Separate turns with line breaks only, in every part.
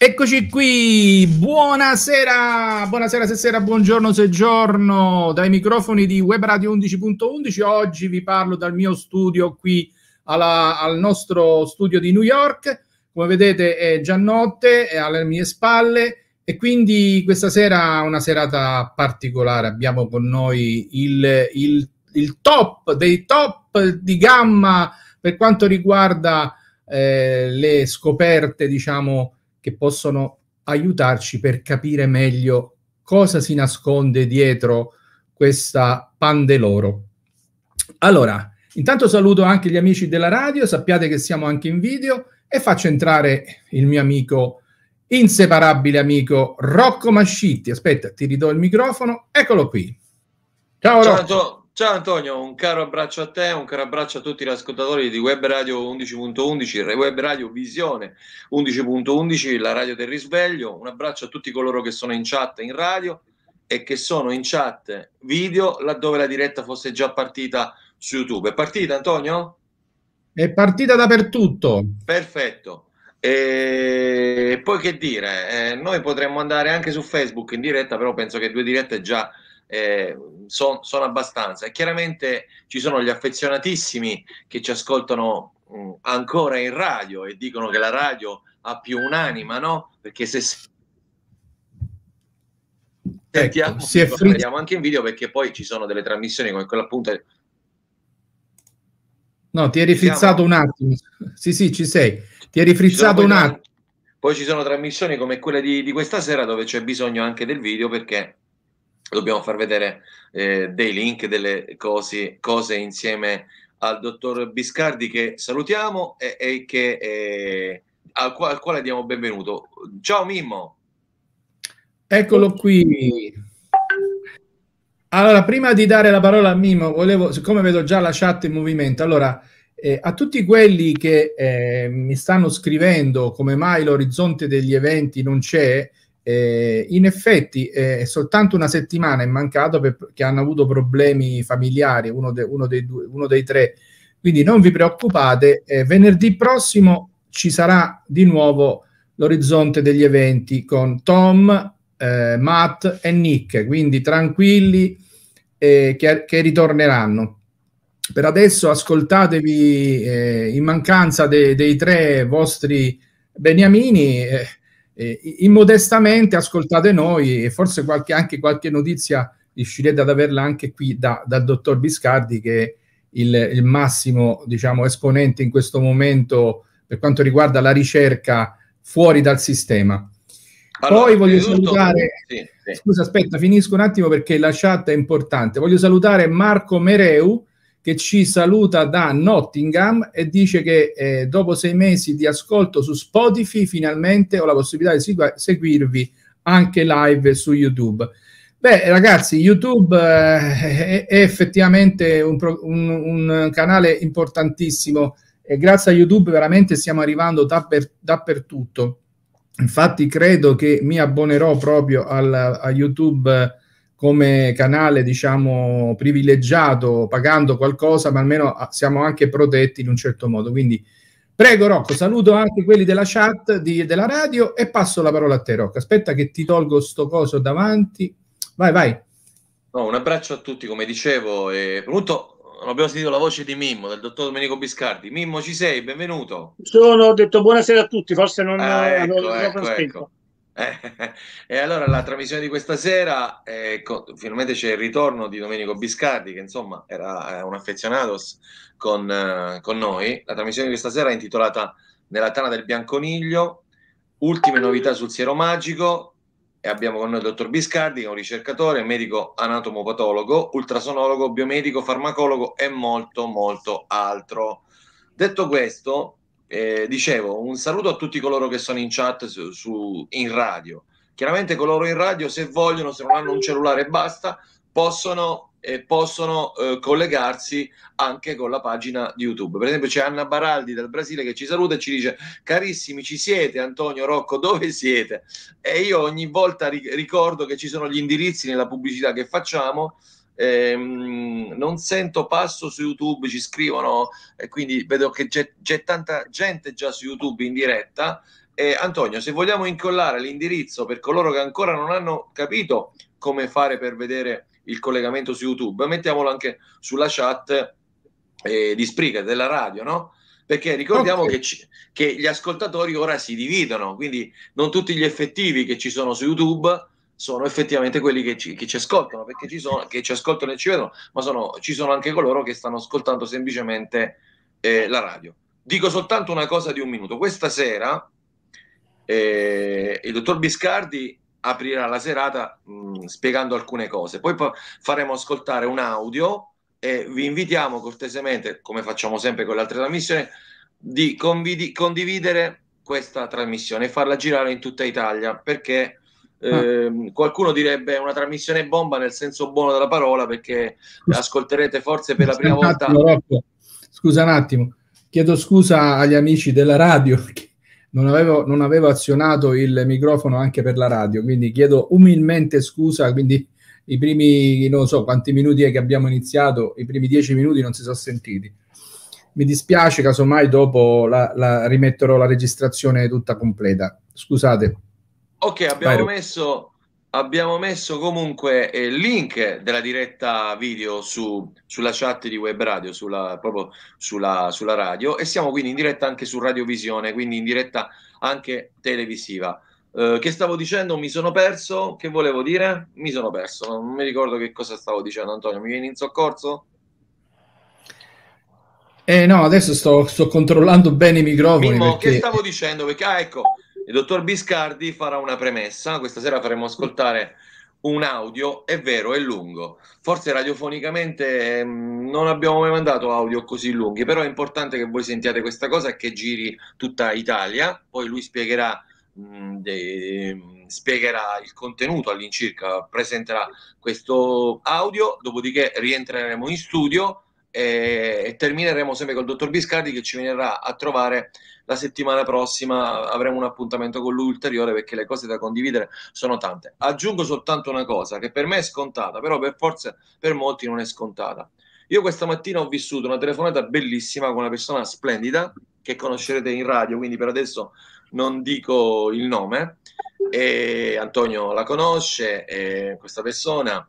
Eccoci qui, buonasera, buonasera se sera, buongiorno se giorno, dai microfoni di Web Radio 11.11, oggi vi parlo dal mio studio qui alla, al nostro studio di New York, come vedete è già notte, è alle mie spalle e quindi questa sera una serata particolare, abbiamo con noi il, il, il top dei top di gamma per quanto riguarda eh, le scoperte, diciamo, che possono aiutarci per capire meglio cosa si nasconde dietro questa pandeloro. Allora, intanto saluto anche gli amici della radio, sappiate che siamo anche in video e faccio entrare il mio amico, inseparabile amico Rocco Mascitti. Aspetta, ti ridò il microfono, eccolo qui. Ciao, Ciao Rocco.
Ciao Antonio, un caro abbraccio a te, un caro abbraccio a tutti gli ascoltatori di Web Radio 11.11, Web Radio Visione 11.11, la radio del risveglio. Un abbraccio a tutti coloro che sono in chat in radio e che sono in chat video laddove la diretta fosse già partita su YouTube. È partita Antonio?
È partita dappertutto.
Perfetto. E poi che dire, eh, noi potremmo andare anche su Facebook in diretta, però penso che due dirette già eh, sono son abbastanza. E chiaramente ci sono gli affezionatissimi che ci ascoltano mh, mm, ancora in radio e dicono che la radio ha più un'anima, no? Perché se sentiamo, ecco, si è vediamo anche in video perché poi ci sono delle trasmissioni come quella appunto.
No, ti eri frizzato un attimo. Sì, sì, ci sei. Ti eri frizzato un attimo.
Poi ci sono trasmissioni come quelle di, di questa sera dove c'è bisogno anche del video perché dobbiamo far vedere eh, dei link, delle cose, cose, insieme al dottor Biscardi che salutiamo e, e che, eh, al, quale, al, quale diamo benvenuto. Ciao Mimmo!
Eccolo qui. Allora, prima di dare la parola a Mimmo, volevo, siccome vedo già la chat in movimento, allora eh, a tutti quelli che eh, mi stanno scrivendo come mai l'orizzonte degli eventi non c'è, eh, in effetti eh, soltanto una settimana è mancato perché hanno avuto problemi familiari, uno, de, uno, dei, due, uno dei, tre. Quindi non vi preoccupate, eh, venerdì prossimo ci sarà di nuovo l'orizzonte degli eventi con Tom, eh, Matt e Nick, quindi tranquilli eh, che, che, ritorneranno. Per adesso ascoltatevi eh, in mancanza de, dei tre vostri beniamini eh, immodestamente ascoltate noi e forse qualche, anche qualche notizia riuscirete ad averla anche qui da, dal dottor Biscardi che è il, il massimo diciamo, esponente in questo momento per quanto riguarda la ricerca fuori dal sistema. Allora, Poi voglio salutare, sì, sì. scusa aspetta finisco un attimo perché la chat è importante, voglio salutare Marco Mereu che ci saluta da Nottingham e dice che eh, dopo sei mesi di ascolto su Spotify finalmente ho la possibilità di segu- seguirvi anche live su YouTube. Beh, ragazzi, YouTube eh, è, effettivamente un, pro- un, un canale importantissimo e grazie a YouTube veramente stiamo arrivando dapper- dappertutto. Infatti credo che mi abbonerò proprio al, a YouTube come canale diciamo privilegiato pagando qualcosa ma almeno ah, siamo anche protetti in un certo modo quindi prego Rocco saluto anche quelli della chat di, della radio e passo la parola a te Rocco aspetta che ti tolgo sto coso davanti vai vai
no, un abbraccio a tutti come dicevo e pronto non abbiamo sentito la voce di Mimmo, del dottor Domenico Biscardi. Mimmo, ci sei? Benvenuto.
Sono, ho detto buonasera a tutti, forse non ah, ecco, ecco, ecco.
Eh, e allora la trasmissione di questa sera, eh, finalmente c'è il ritorno di Domenico Biscardi, che insomma era eh, un affezionato con, eh, con, noi. La trasmissione di questa sera è intitolata Nella tana del bianconiglio, ultime novità sul siero magico. E abbiamo con noi il dottor Biscardi, che è un ricercatore, medico anatomopatologo, ultrasonologo, biomedico, farmacologo e molto, molto altro. Detto questo, eh, dicevo, un saluto a tutti coloro che sono in chat su, su, in radio. Chiaramente coloro in radio, se vogliono, se non hanno un cellulare e basta, possono, eh, possono eh, collegarsi anche con la pagina di YouTube. Per esempio c'è Anna Baraldi dal Brasile che ci saluta e ci dice carissimi ci siete Antonio Rocco dove siete? E io ogni volta ri- ricordo che ci sono gli indirizzi nella pubblicità che facciamo ehm, non sento passo su YouTube, ci scrivono, e quindi vedo che c'è, c'è tanta gente già su YouTube in diretta. Eh, Antonio, se vogliamo incollare l'indirizzo per coloro che ancora non hanno capito come fare per vedere il collegamento su YouTube, mettiamolo anche sulla chat eh, di Spriga della radio, no? Perché ricordiamo okay. che, ci, che, gli ascoltatori ora si dividono, quindi non tutti gli effettivi che ci sono su YouTube sono effettivamente quelli che ci, che ci ascoltano, perché ci sono, che ci ascoltano e ci vedono, ma sono, ci sono anche coloro che stanno ascoltando semplicemente eh, la radio. Dico soltanto una cosa di un minuto. Questa sera eh, il dottor Biscardi aprirà la serata mh, mm, spiegando alcune cose, poi faremo ascoltare un audio e vi invitiamo cortesemente, come facciamo sempre con le altre trasmissioni, di convidi- condividere questa trasmissione e farla girare in tutta Italia perché Ah. Ehm, qualcuno direbbe una trasmissione bomba nel senso buono della parola perché ascolterete forse per la prima attimo, volta. Rocco. Scusa
un attimo, chiedo scusa agli amici della radio perché non avevo, non avevo azionato il microfono anche per la radio, quindi chiedo umilmente scusa. Quindi i primi non so quanti minuti è che abbiamo iniziato, i primi dieci minuti non si sono sentiti. Mi dispiace, casomai dopo la, la rimetterò la registrazione tutta completa. Scusate.
Ok, abbiamo Vai, messo abbiamo messo comunque eh, il link della diretta video su, sulla chat di Web Radio, sulla, proprio sulla, sulla, radio e siamo quindi in diretta anche su Radiovisione, quindi in diretta anche televisiva. Eh, che stavo dicendo? Mi sono perso? Che volevo dire? Mi sono perso, non mi ricordo che cosa stavo dicendo Antonio, mi vieni in soccorso?
Eh no, adesso sto, sto controllando bene i microfoni. Mimmo, perché... che stavo
dicendo? Perché, ah, ecco, il dottor Biscardi farà una premessa, questa sera faremo ascoltare un audio, è vero, è lungo. Forse radiofonicamente ehm, non abbiamo mai mandato audio così lunghi, però è importante che voi sentiate questa cosa e che giri tutta Italia. Poi lui spiegherà, mm, de, spiegherà il contenuto all'incirca, presenterà questo audio, dopodiché rientreremo in studio e termineremo sempre col dottor Biscardi che ci venirà a trovare la settimana prossima avremo un appuntamento con lui ulteriore perché le cose da condividere sono tante. Aggiungo soltanto una cosa che per me è scontata, però per forse per molti non è scontata. Io questa mattina ho vissuto una telefonata bellissima con una persona splendida che conoscerete in radio, quindi per adesso non dico il nome. E Antonio la conosce, questa persona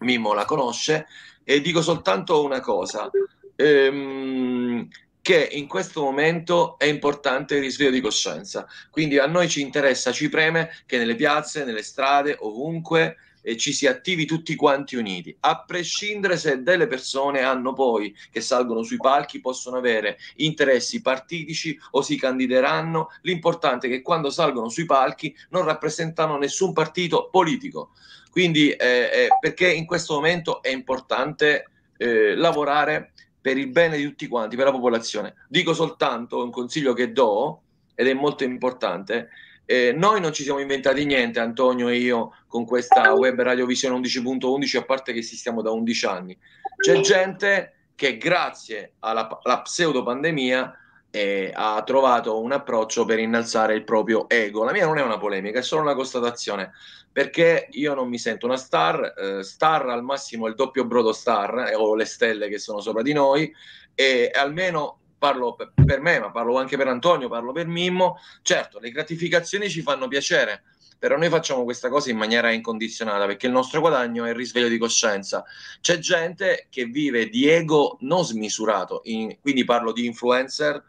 Mimmo la conosce, e dico soltanto una cosa, ehm, che in questo momento è importante il risveglio di coscienza, quindi a noi ci interessa, ci preme che nelle piazze, nelle strade, ovunque e ci si attivi tutti quanti uniti, a prescindere se delle persone hanno poi, che salgono sui palchi, possono avere interessi partitici o si candideranno, l'importante è che quando salgono sui palchi non rappresentano nessun partito politico. Quindi eh, eh perché in questo momento è importante eh, lavorare per il bene di tutti quanti, per la popolazione. Dico soltanto un consiglio che do, ed è molto importante, eh, noi non ci siamo inventati niente, Antonio e io, con questa ah. web radio radiovisione 11.11, a parte che esistiamo da 11 anni. C'è gente che grazie alla, alla pseudo pandemia eh, ha trovato un approccio per innalzare il proprio ego. La mia non è una polemica, è solo una constatazione, perché io non mi sento una star, eh, star al massimo il doppio brodo star eh, o le stelle che sono sopra di noi e almeno parlo per me, ma parlo anche per Antonio, parlo per Mimmo, certo, le gratificazioni ci fanno piacere, però noi facciamo questa cosa in maniera incondizionata perché il nostro guadagno è il risveglio di coscienza. C'è gente che vive di ego non smisurato, in, quindi parlo di influencer,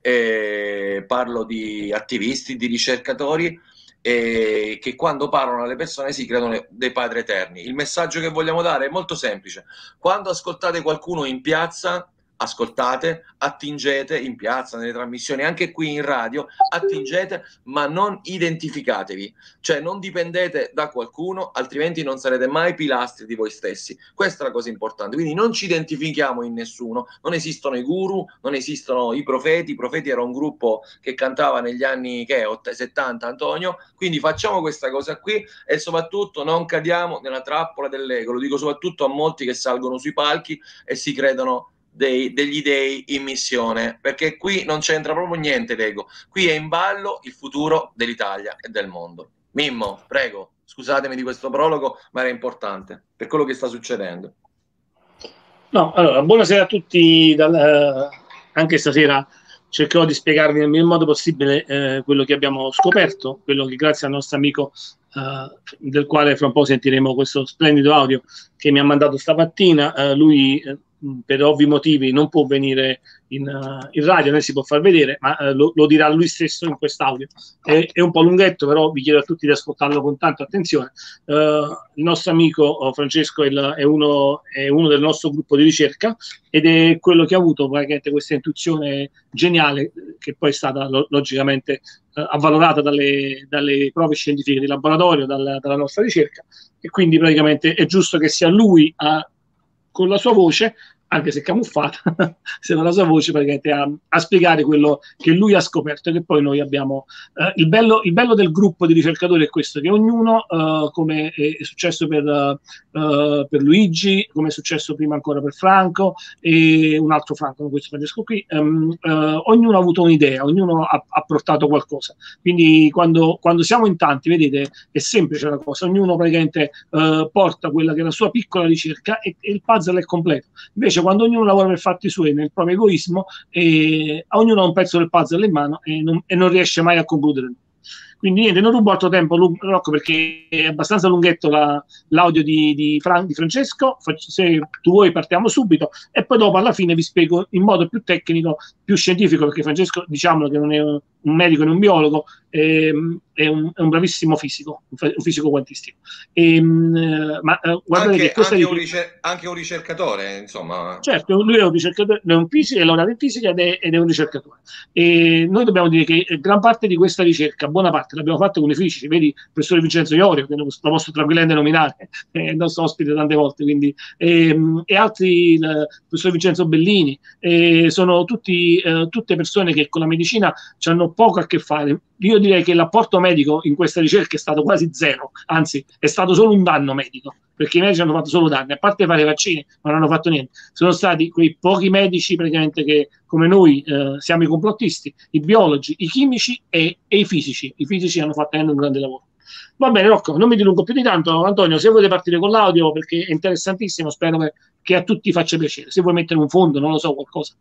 eh, parlo di attivisti, di ricercatori eh, che quando parlano alle persone si credono dei padri eterni. Il messaggio che vogliamo dare è molto semplice. Quando ascoltate qualcuno in piazza, ascoltate, attingete in piazza, nelle trasmissioni, anche qui in radio, attingete, ma non identificatevi, cioè non dipendete da qualcuno, altrimenti non sarete mai pilastri di voi stessi. Questa è la cosa importante, quindi non ci identifichiamo in nessuno, non esistono i guru, non esistono i profeti, i profeti era un gruppo che cantava negli anni che, 70 Antonio, quindi facciamo questa cosa qui e soprattutto non cadiamo nella trappola dell'ego, lo dico soprattutto a molti che salgono sui palchi e si credono dei, degli dei in missione, perché qui non c'entra proprio niente l'ego, qui è in ballo il futuro dell'Italia e del mondo. Mimmo, prego, scusatemi di questo prologo, ma era importante per quello che sta succedendo.
No, allora, buonasera a tutti, dal, eh, anche stasera cercherò di spiegarvi nel miglior modo possibile eh, quello che abbiamo scoperto, quello che grazie al nostro amico Uh, del quale fra un po' sentiremo questo splendido audio che mi ha mandato stamattina. Uh, lui eh, per ovvi motivi non può venire in, uh, in radio né si può far vedere, ma uh, lo, lo, dirà lui stesso in quest'audio. È, è, un po' lunghetto, però vi chiedo a tutti di ascoltarlo con tanta attenzione. Uh, il nostro amico Francesco è, la, è, uno, è, uno, del nostro gruppo di ricerca ed è quello che ha avuto praticamente questa intuizione geniale che poi è stata lo, logicamente avvalorata dalle, dalle, prove scientifiche di laboratorio, dalla, dalla nostra ricerca e quindi praticamente è giusto che sia lui a con la sua voce anche se camuffata, se sembra la sua voce praticamente a, a, spiegare quello che lui ha scoperto e che poi noi abbiamo. Eh, il, bello, il, bello, del gruppo di ricercatori è questo, che ognuno, eh, come è successo per, eh, per, Luigi, come è successo prima ancora per Franco e un altro Franco, questo Francesco qui, ehm, eh, ognuno ha avuto un'idea, ognuno ha, ha portato qualcosa. Quindi quando, quando, siamo in tanti, vedete, è semplice la cosa, ognuno praticamente eh, porta quella che è la sua piccola ricerca e, e il puzzle è completo. Invece Invece, quando ognuno lavora per fatti suoi, nel proprio egoismo, eh, ognuno ha un pezzo del puzzle in mano e non, e non riesce mai a concludere. Quindi niente, non rubo altro tempo, Rocco, perché è abbastanza lunghetto la, l'audio di, di, Fran, di Francesco. se tu vuoi partiamo subito e poi dopo alla fine vi spiego in modo più tecnico, più scientifico, perché Francesco diciamolo che non è un medico e un biologo, ehm, e, è, un, è, un, bravissimo fisico, un fisico quantistico. E, ehm, eh, ma eh, guardate anche, che questo anche, di... un
ricer- anche un ricercatore, insomma.
Certo, lui è un ricercatore, è un fisico, è laureato in fisica ed è, ed è, un ricercatore. E noi dobbiamo dire che eh, gran parte di questa ricerca, buona parte, l'abbiamo fatta con i fisici, vedi il professore Vincenzo Iorio, che lo posso tranquillamente nominare, è il nostro ospite tante volte, quindi, e, ehm, e altri, il professor Vincenzo Bellini, sono tutti, eh, tutte persone che con la medicina ci hanno poco a che fare. Io direi che l'apporto medico in questa ricerca è stato quasi zero, anzi è stato solo un danno medico, perché i medici hanno fatto solo danni, a parte fare i vaccini, non hanno fatto niente. Sono stati quei pochi medici praticamente che come noi eh, siamo i complottisti, i biologi, i chimici e, e i fisici. I fisici hanno fatto un grande lavoro. Va bene, Rocco, non mi dilungo più di tanto. Antonio, se volete partire con l'audio, perché è interessantissimo, spero che, che a tutti faccia piacere. Se vuoi mettere un fondo, non lo so, qualcosa.